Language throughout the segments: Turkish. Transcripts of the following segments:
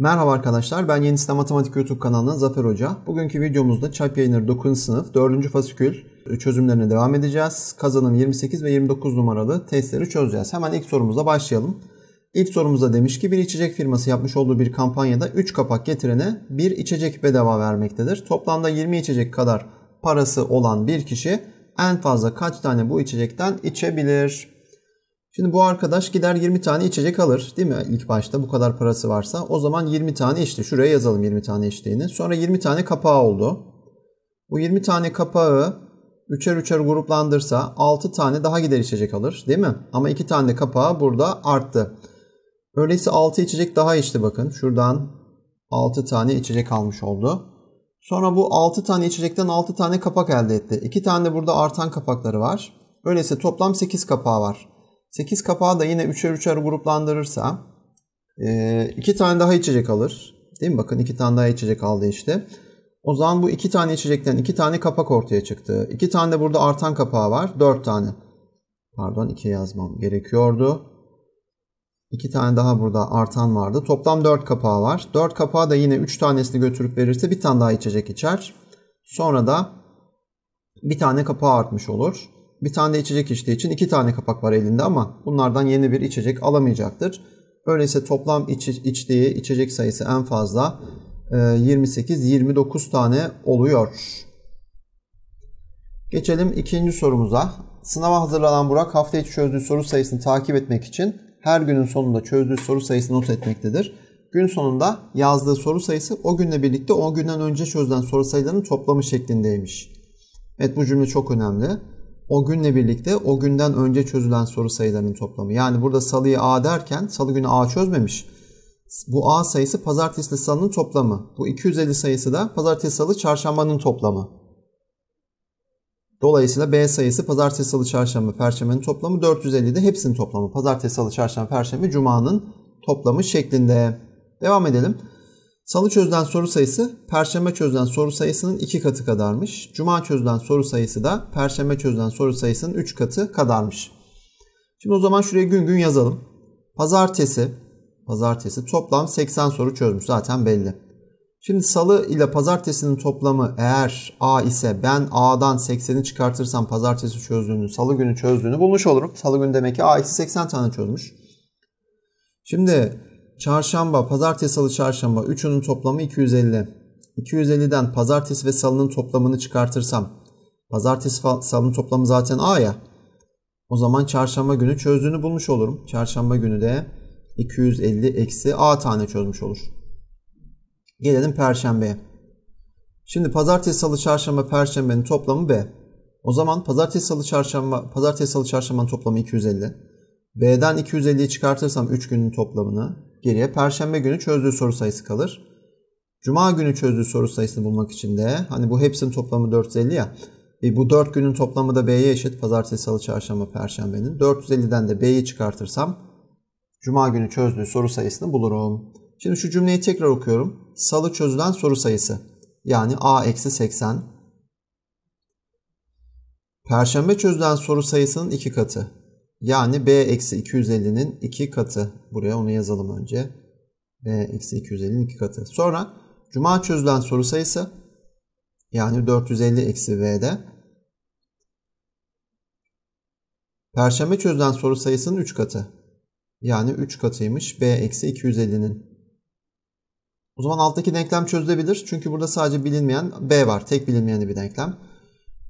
Merhaba arkadaşlar ben Yeni Sistem Matematik YouTube kanalından Zafer Hoca. Bugünkü videomuzda Çap Yayınları 9. sınıf 4. fasikül çözümlerine devam edeceğiz. Kazanım 28 ve 29 numaralı testleri çözeceğiz. Hemen ilk sorumuzla başlayalım. İlk sorumuzda demiş ki bir içecek firması yapmış olduğu bir kampanyada 3 kapak getirene bir içecek bedava vermektedir. Toplamda 20 içecek kadar parası olan bir kişi en fazla kaç tane bu içecekten içebilir? Şimdi bu arkadaş gider 20 tane içecek alır değil mi ilk başta bu kadar parası varsa. O zaman 20 tane içti. Şuraya yazalım 20 tane içtiğini. Sonra 20 tane kapağı oldu. Bu 20 tane kapağı üçer üçer gruplandırsa 6 tane daha gider içecek alır değil mi? Ama 2 tane kapağı burada arttı. Öyleyse 6 içecek daha içti bakın. Şuradan 6 tane içecek almış oldu. Sonra bu 6 tane içecekten 6 tane kapak elde etti. 2 tane de burada artan kapakları var. Öyleyse toplam 8 kapağı var. 8 kapağı da yine üçer üçer gruplandırırsa, e, iki tane daha içecek alır. Değil mi? Bakın iki tane daha içecek aldı işte. O zaman bu iki tane içecekten iki tane kapak ortaya çıktı. İki tane de burada artan kapağı var. Dört tane. Pardon iki yazmam gerekiyordu. İki tane daha burada artan vardı. Toplam dört kapağı var. Dört kapağı da yine üç tanesini götürüp verirse bir tane daha içecek içer. Sonra da bir tane kapağı artmış olur bir tane de içecek içtiği için iki tane kapak var elinde ama bunlardan yeni bir içecek alamayacaktır. Öyleyse toplam iç, içtiği içecek sayısı en fazla 28-29 e, tane oluyor. Geçelim ikinci sorumuza. Sınava hazırlanan Burak hafta içi çözdüğü soru sayısını takip etmek için her günün sonunda çözdüğü soru sayısını not etmektedir. Gün sonunda yazdığı soru sayısı o günle birlikte o günden önce çözülen soru sayılarının toplamı şeklindeymiş. Evet bu cümle çok önemli o günle birlikte o günden önce çözülen soru sayılarının toplamı. Yani burada salıyı A derken salı günü A çözmemiş. Bu A sayısı pazartesi salının toplamı. Bu 250 sayısı da pazartesi salı çarşambanın toplamı. Dolayısıyla B sayısı pazartesi salı çarşamba perşembenin toplamı 450 de hepsinin toplamı. Pazartesi salı çarşamba perşembe cumanın toplamı şeklinde. Devam edelim. Salı çözülen soru sayısı perşembe çözülen soru sayısının 2 katı kadarmış. Cuma çözülen soru sayısı da perşembe çözülen soru sayısının 3 katı kadarmış. Şimdi o zaman şuraya gün gün yazalım. Pazartesi, pazartesi toplam 80 soru çözmüş zaten belli. Şimdi salı ile pazartesinin toplamı eğer A ise ben A'dan 80'i çıkartırsam pazartesi çözdüğünü, salı günü çözdüğünü bulmuş olurum. Salı günü demek ki A eksi 80 tane çözmüş. Şimdi Çarşamba, pazartesi, salı, çarşamba. Üçünün toplamı 250. 250'den pazartesi ve salının toplamını çıkartırsam. Pazartesi salının toplamı zaten A ya. O zaman çarşamba günü çözdüğünü bulmuş olurum. Çarşamba günü de 250 eksi A tane çözmüş olur. Gelelim perşembeye. Şimdi pazartesi, salı, çarşamba, perşembenin toplamı B. O zaman pazartesi, salı, çarşamba, pazartesi, salı, çarşambanın toplamı 250. B'den 250'yi çıkartırsam 3 günün toplamını geriye perşembe günü çözdüğü soru sayısı kalır. Cuma günü çözdüğü soru sayısını bulmak için de hani bu hepsinin toplamı 450 ya. E bu 4 günün toplamı da B'ye eşit. Pazartesi, salı, çarşamba, perşembenin. 450'den de B'yi çıkartırsam Cuma günü çözdüğü soru sayısını bulurum. Şimdi şu cümleyi tekrar okuyorum. Salı çözülen soru sayısı. Yani A eksi 80. Perşembe çözülen soru sayısının 2 katı. Yani b eksi 250'nin 2 katı. Buraya onu yazalım önce. b eksi 250'nin 2 katı. Sonra cuma çözülen soru sayısı yani 450 eksi v'de. Perşembe çözülen soru sayısının 3 katı. Yani 3 katıymış b eksi 250'nin. O zaman alttaki denklem çözülebilir. Çünkü burada sadece bilinmeyen b var. Tek bilinmeyeni bir denklem.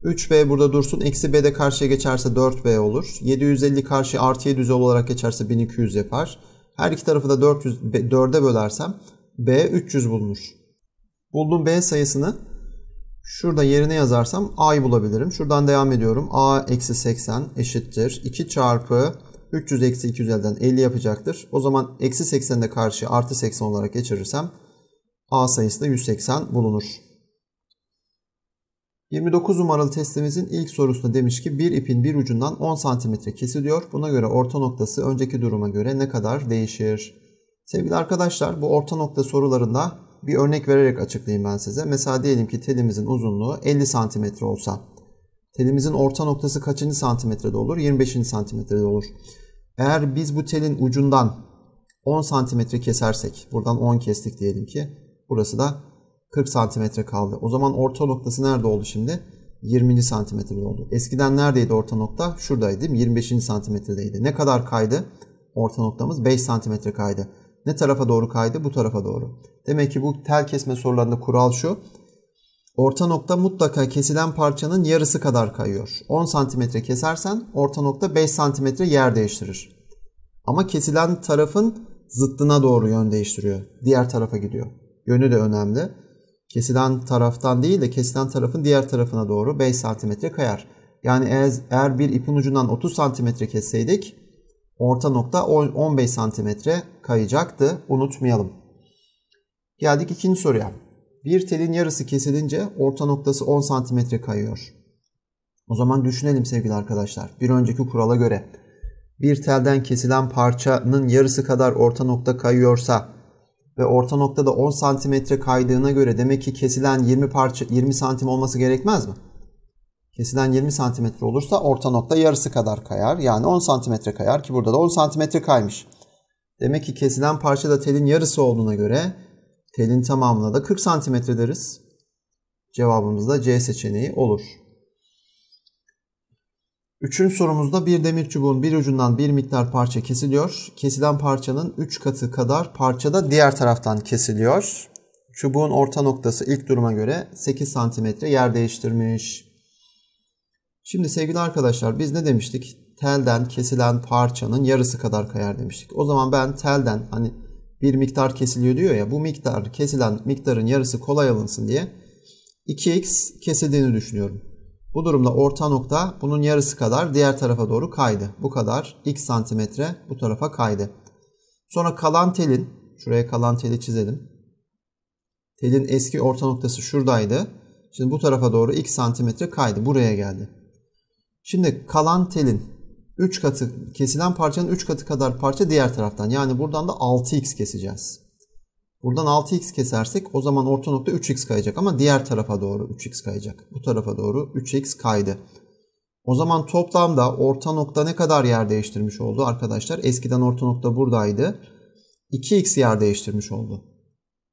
3b burada dursun. Eksi b de karşıya geçerse 4b olur. 750 karşı artı 700 olarak geçerse 1200 yapar. Her iki tarafı da 400, 4'e bölersem b 300 bulunur. Bulduğum b sayısını şurada yerine yazarsam a'yı bulabilirim. Şuradan devam ediyorum. a eksi 80 eşittir. 2 çarpı 300 eksi 250'den 50 yapacaktır. O zaman eksi 80'de karşı artı 80 olarak geçirirsem a sayısı da 180 bulunur. 29 numaralı testimizin ilk sorusunda demiş ki bir ipin bir ucundan 10 cm kesiliyor. Buna göre orta noktası önceki duruma göre ne kadar değişir? Sevgili arkadaşlar bu orta nokta sorularında bir örnek vererek açıklayayım ben size. Mesela diyelim ki telimizin uzunluğu 50 cm olsa. Telimizin orta noktası kaçıncı santimetrede olur? 25. santimetrede olur. Eğer biz bu telin ucundan 10 santimetre kesersek, buradan 10 kestik diyelim ki, burası da 40 santimetre kaldı. O zaman orta noktası nerede oldu şimdi? 20. santimetrede oldu. Eskiden neredeydi orta nokta? Şuradaydı değil 25. santimetredeydi. Ne kadar kaydı? Orta noktamız 5 santimetre kaydı. Ne tarafa doğru kaydı? Bu tarafa doğru. Demek ki bu tel kesme sorularında kural şu. Orta nokta mutlaka kesilen parçanın yarısı kadar kayıyor. 10 santimetre kesersen orta nokta 5 santimetre yer değiştirir. Ama kesilen tarafın zıttına doğru yön değiştiriyor. Diğer tarafa gidiyor. Yönü de önemli. Kesilen taraftan değil de kesilen tarafın diğer tarafına doğru 5 cm kayar. Yani eğer, bir ipin ucundan 30 cm kesseydik orta nokta 15 cm kayacaktı. Unutmayalım. Geldik ikinci soruya. Bir telin yarısı kesilince orta noktası 10 cm kayıyor. O zaman düşünelim sevgili arkadaşlar. Bir önceki kurala göre bir telden kesilen parçanın yarısı kadar orta nokta kayıyorsa ve orta noktada 10 santimetre kaydığına göre demek ki kesilen 20 parça 20 santim olması gerekmez mi? Kesilen 20 santimetre olursa orta nokta yarısı kadar kayar. Yani 10 santimetre kayar ki burada da 10 santimetre kaymış. Demek ki kesilen parça da telin yarısı olduğuna göre telin tamamına da 40 santimetre deriz. Cevabımız da C seçeneği olur. Üçüncü sorumuzda bir demir çubuğun bir ucundan bir miktar parça kesiliyor. Kesilen parçanın 3 katı kadar parça da diğer taraftan kesiliyor. Çubuğun orta noktası ilk duruma göre 8 cm yer değiştirmiş. Şimdi sevgili arkadaşlar biz ne demiştik? Telden kesilen parçanın yarısı kadar kayar demiştik. O zaman ben telden hani bir miktar kesiliyor diyor ya bu miktar kesilen miktarın yarısı kolay alınsın diye 2x kesildiğini düşünüyorum. Bu durumda orta nokta bunun yarısı kadar diğer tarafa doğru kaydı. Bu kadar x santimetre bu tarafa kaydı. Sonra kalan telin, şuraya kalan teli çizelim. Telin eski orta noktası şuradaydı. Şimdi bu tarafa doğru x santimetre kaydı. Buraya geldi. Şimdi kalan telin 3 katı, kesilen parçanın 3 katı kadar parça diğer taraftan. Yani buradan da 6x keseceğiz. Buradan 6x kesersek o zaman orta nokta 3x kayacak ama diğer tarafa doğru 3x kayacak. Bu tarafa doğru 3x kaydı. O zaman toplamda orta nokta ne kadar yer değiştirmiş oldu arkadaşlar? Eskiden orta nokta buradaydı. 2x yer değiştirmiş oldu.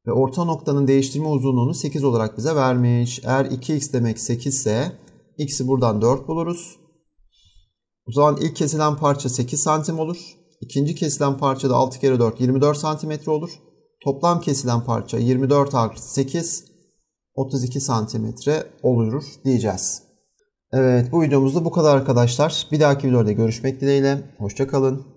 Ve orta noktanın değiştirme uzunluğunu 8 olarak bize vermiş. Eğer 2x demek 8 ise x'i buradan 4 buluruz. O zaman ilk kesilen parça 8 santim olur. İkinci kesilen parça da 6 kere 4 24 santimetre olur. Toplam kesilen parça 24 artı 8 32 santimetre olur diyeceğiz. Evet bu videomuzda bu kadar arkadaşlar. Bir dahaki videoda görüşmek dileğiyle. Hoşçakalın.